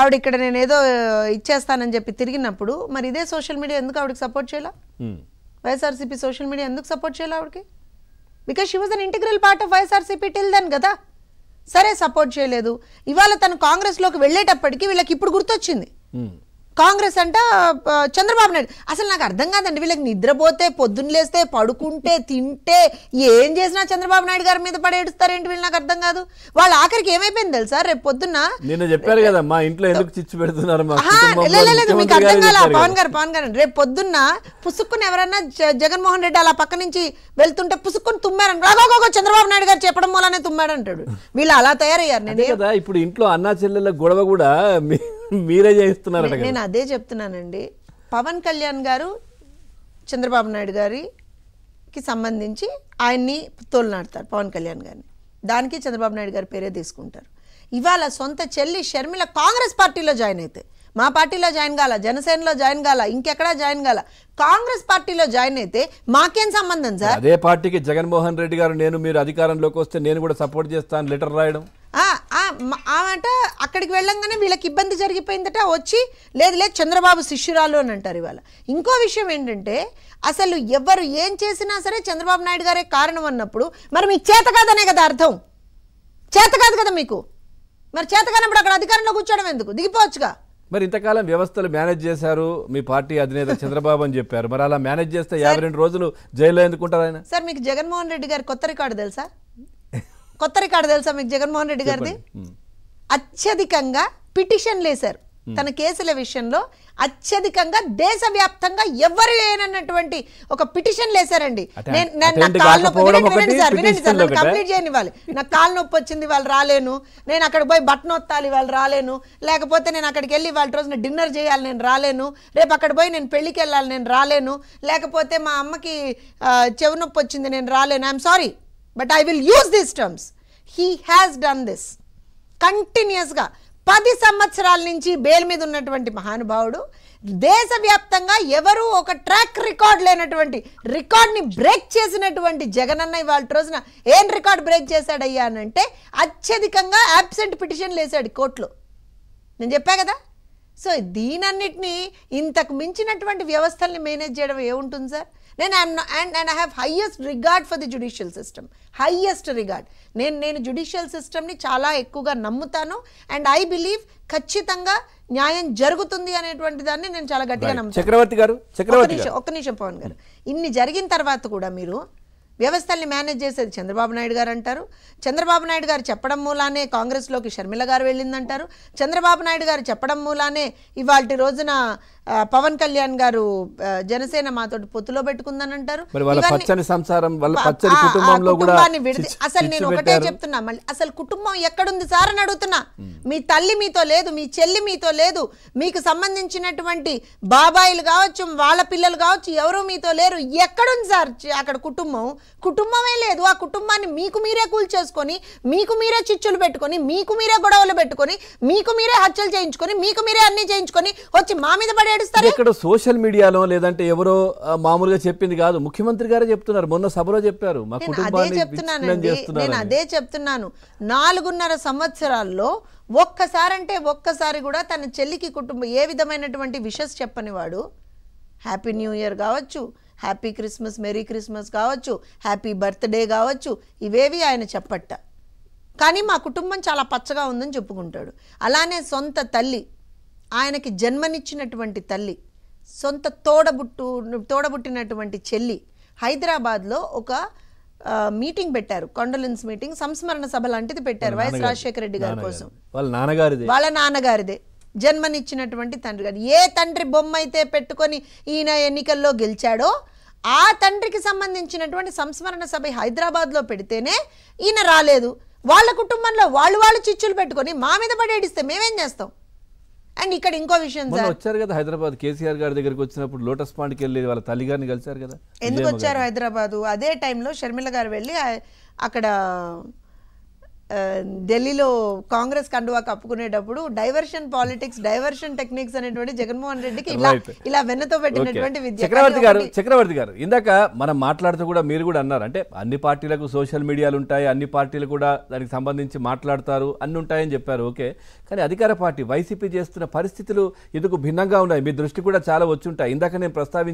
ఆవిడ ఇక్కడ నేను ఏదో ఇచ్చేస్తానని చెప్పి తిరిగినప్పుడు మరి ఇదే సోషల్ మీడియా ఎందుకు ఆవిడకి సపోర్ట్ చేయాలా hmm. వైఎస్ఆర్సీపీ సోషల్ మీడియా ఎందుకు సపోర్ట్ చేయాలి ఆవిడకి because she was an integral part of YSRCP till then కదా సరే సపోర్ట్ చేయలేదు ఇవాళ తను కాంగ్రెస్లోకి వెళ్ళేటప్పటికి వీళ్ళకి ఇప్పుడు గుర్తొచ్చింది hmm. కాంగ్రెస్ అంట చంద్రబాబు నాయుడు అసలు నాకు అర్థం కాదండి వీళ్ళకి నిద్రపోతే పొద్దున్న లేస్తే పడుకుంటే తింటే ఏం చేసినా చంద్రబాబు నాయుడు గారి మీద పడేడుస్తారేంటి వీళ్ళు నాకు అర్థం కాదు వాళ్ళ ఆఖరికి ఏమైపోయింది తెలుసా రేపు పొద్దున్న నిన్న చెప్పారు కదా మా ఇంట్లో ఎందుకు చిచ్చు పెడుతున్నారు మీకు అర్థం కాదు పవన్ గారు పవన్ గారు రేపు పొద్దున్న పుసుక్కుని ఎవరన్నా జగన్మోహన్ రెడ్డి అలా పక్క నుంచి వెళ్తుంటే పుసుక్కుని తుమ్మారని రాగోగో చంద్రబాబు నాయుడు గారు చెప్పడం వల్లనే తుమ్మాడు అంటాడు వీళ్ళు అలా తయారయ్యారు నేను కదా ఇప్పుడు ఇంట్లో అన్నా చెల్లెల గొడవ కూడా మీరే చేయిస్తున్నారు నేను అదే చెప్తున్నానండి పవన్ కళ్యాణ్ గారు చంద్రబాబు నాయుడు గారికి సంబంధించి ఆయన్ని తోలునాడతారు పవన్ కళ్యాణ్ గారిని దానికి చంద్రబాబు నాయుడు గారి పేరే తీసుకుంటారు ఇవాళ సొంత చెల్లి షర్మిల కాంగ్రెస్ పార్టీలో జాయిన్ అయితే మా పార్టీలో జాయిన్ కాల జనసేనలో జాయిన్ కాల ఇంకెక్కడా జాయిన్ కాల కాంగ్రెస్ పార్టీలో జాయిన్ అయితే మాకేం సంబంధం సార్ అదే పార్టీకి జగన్మోహన్ రెడ్డి గారు నేను మీరు అధికారంలోకి వస్తే నేను కూడా సపోర్ట్ చేస్తాను లెటర్ రాయడం ఆమెట అక్కడికి వెళ్ళంగానే వీళ్ళకి ఇబ్బంది జరిగిపోయిందట వచ్చి లేదు లేదు చంద్రబాబు శిష్యురాలు అని అంటారు ఇవాళ ఇంకో విషయం ఏంటంటే అసలు ఎవరు ఏం చేసినా సరే చంద్రబాబు నాయుడు గారే కారణం అన్నప్పుడు మరి మీకు చేత కాదనే కదా అర్థం చేత కాదు కదా మీకు మరి చేత కానప్పుడు అక్కడ అధికారంలో కూర్చోవడం ఎందుకు దిగిపోవచ్చుగా మరి ఇంతకాలం వ్యవస్థలు మేనేజ్ చేశారు మీ పార్టీ అధినేత చంద్రబాబు అని చెప్పారు మరి అలా మేనేజ్ చేస్తే యాభై రెండు రోజులు జైల్లో ఎందుకుంటారు ఆయన సార్ మీకు జగన్మోహన్ రెడ్డి గారు కొత్త రికార్డు తెలుసా కొత్త రికార్డు తెలుసా మీకు జగన్మోహన్ రెడ్డి గారిది అత్యధికంగా పిటిషన్ లేశారు తన కేసుల విషయంలో అత్యధికంగా దేశవ్యాప్తంగా ఎవరు లేనన్నటువంటి ఒక పిటిషన్ లేసారండి నేను నాకు కాలు నొప్పి వినండి సార్ వినండి సార్ కంప్లీట్ చేయండి వాళ్ళు నాకు కాలు నొప్పి వచ్చింది వాళ్ళు రాలేను నేను అక్కడ పోయి బట్టన్ వత్తాలి వాళ్ళు రాలేను లేకపోతే నేను అక్కడికి వెళ్ళి వాళ్ళ రోజున డిన్నర్ చేయాలి నేను రాలేను రేపు అక్కడ పోయి నేను పెళ్లికి వెళ్ళాలి నేను రాలేను లేకపోతే మా అమ్మకి చెవు నొప్పి వచ్చింది నేను రాలేను I'm sorry but I will use this terms he has done this కంటిన్యూస్గా పది సంవత్సరాల నుంచి బెయిల్ మీద ఉన్నటువంటి మహానుభావుడు దేశవ్యాప్తంగా ఎవరూ ఒక ట్రాక్ రికార్డ్ లేనటువంటి రికార్డ్ని బ్రేక్ చేసినటువంటి జగన్ అన్న ఇవాళ రోజున ఏం రికార్డ్ బ్రేక్ చేశాడయ్యా అంటే అత్యధికంగా యాబ్సెంట్ పిటిషన్లు వేశాడు కోర్టులో నేను చెప్పా కదా సో దీనన్నిటినీ ఇంతకు మించినటువంటి వ్యవస్థల్ని మేనేజ్ చేయడం ఏముంటుంది సార్ నేను I'm and and I have highest regard for the judicial system highest regard నేను నేను జ్యుడిషియల్ సిస్టమ్ని చాలా ఎక్కువగా నమ్ముతాను అండ్ ఐ బిలీవ్ ఖచ్చితంగా న్యాయం జరుగుతుంది అనేటువంటి దాన్ని నేను చాలా గట్టిగా నమ్ముతాను చక్రవర్తి గారు చక్రవర్తి ఒక్క నిమిషం పవన్ గారు ఇన్ని జరిగిన తర్వాత కూడా మీరు వ్యవస్థల్ని మేనేజ్ చేసేది చంద్రబాబు నాయుడు గారు అంటారు చంద్రబాబు నాయుడు గారు చెప్పడం మూలానే కాంగ్రెస్లోకి షర్మిల గారు వెళ్ళిందంటారు చంద్రబాబు నాయుడు గారు చెప్పడం మూలానే ఇవాళ రోజున పవన్ కళ్యాణ్ గారు జనసేన మాతో పొత్తులో పెట్టుకుందని అంటారు అసలు నేను ఒకటే చెప్తున్నా మళ్ళీ అసలు కుటుంబం ఎక్కడుంది సార్ అని అడుగుతున్నా మీ తల్లి మీతో లేదు మీ చెల్లి మీతో లేదు మీకు సంబంధించినటువంటి బాబాయిలు కావచ్చు వాళ్ళ పిల్లలు కావచ్చు ఎవరు మీతో లేరు ఎక్కడుంది సార్ అక్కడ కుటుంబం కుటుంబమే లేదు ఆ కుటుంబాన్ని మీకు మీరే కూల్చేసుకొని మీకు మీరే చిచ్చులు పెట్టుకొని మీకు మీరే గొడవలు పెట్టుకొని మీకు మీరే హత్యలు చేయించుకొని మీకు మీరే అన్ని చేయించుకొని వచ్చి మా మీద పడే ఇక్కడ సోషల్ మీడియాలో లేదంటే ఎవరో మామూలుగా చెప్పింది కాదు ముఖ్యమంత్రి గారే చెప్తున్నారు మొన్న సభలో చెప్పారు మా కుటుంబాన్ని నేను అదే చెప్తున్నాను నాలుగున్నర సంవత్సరాల్లో ఒక్కసారంటే ఒక్కసారి కూడా తన చెల్లికి కుటుంబం ఏ విధమైనటువంటి విషస్ చెప్పనివాడు హ్యాపీ న్యూ ఇయర్ కావచ్చు హ్యాపీ క్రిస్మస్ మెరీ క్రిస్మస్ కావచ్చు హ్యాపీ బర్త్డే కావచ్చు ఇవేవి ఆయన చెప్పట్ట కానీ మా కుటుంబం చాలా పచ్చగా ఉందని చెప్పుకుంటాడు అలానే సొంత తల్లి ఆయనకి జన్మనిచ్చినటువంటి తల్లి సొంత తోడబుట్టు తోడబుట్టినటువంటి చెల్లి హైదరాబాద్లో ఒక మీటింగ్ పెట్టారు కండోలెన్స్ మీటింగ్ సంస్మరణ సభ లాంటిది పెట్టారు వైఎస్ రాజశేఖర రెడ్డి గారి కోసం వాళ్ళ నాన్నగారిదే వాళ్ళ నాన్నగారిదే జన్మనిచ్చినటువంటి తండ్రి గారు ఏ తండ్రి బొమ్మ అయితే పెట్టుకొని ఈయన ఎన్నికల్లో గెలిచాడో ఆ తండ్రికి సంబంధించినటువంటి సంస్మరణ సభ హైదరాబాద్లో పెడితేనే ఈయన రాలేదు వాళ్ళ కుటుంబంలో వాళ్ళు వాళ్ళు చిచ్చులు పెట్టుకొని మా మీద పడేడిస్తే మేమేం చేస్తాం అండ్ ఇక్కడ ఇంకో విషయం వచ్చారు కదా హైదరాబాద్ కేసీఆర్ గారి దగ్గరికి వచ్చినప్పుడు లోటస్ కి వెళ్ళి వాళ్ళ తల్లి గారిని కలిశారు కదా ఎందుకు వచ్చారు హైదరాబాద్ అదే టైంలో షర్మిల గారు వెళ్ళి అక్కడ ఢిల్లీలో కాంగ్రెస్ కండువా కప్పుకునేటప్పుడు డైవర్షన్ పాలిటిక్స్ డైవర్షన్ టెక్నిక్స్ అనేటువంటి జగన్మోహన్ రెడ్డికి ఇలా వెన్నతో పెట్టినటువంటి విద్య చక్రవర్తి గారు చక్రవర్తి గారు ఇందాక మనం మాట్లాడుతూ కూడా మీరు కూడా అన్నారు అంటే అన్ని పార్టీలకు సోషల్ మీడియాలు ఉంటాయి అన్ని పార్టీలు కూడా దానికి సంబంధించి మాట్లాడతారు అన్ని ఉంటాయని చెప్పారు ఓకే కానీ అధికార పార్టీ వైసీపీ చేస్తున్న పరిస్థితులు ఎందుకు భిన్నంగా ఉన్నాయి మీ దృష్టి కూడా చాలా వచ్చి ఉంటాయి ఇందాక నేను ప్రస్తావించి